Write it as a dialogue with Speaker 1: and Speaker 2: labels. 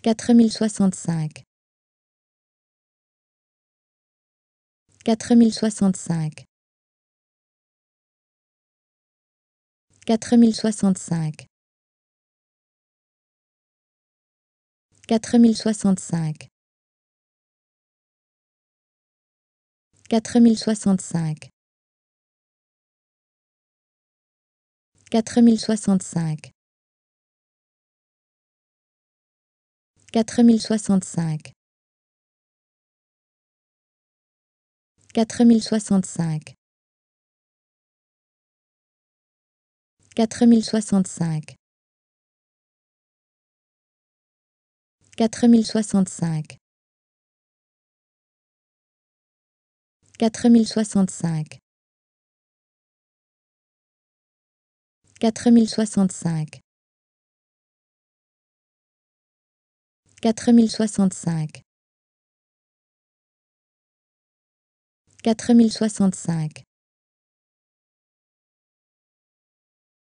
Speaker 1: 4065 4065 4065 4065 4065 4065 4065 4065 4065 4065 4065 4065 Quatre mille soixante-cinq. Quatre mille soixante-cinq.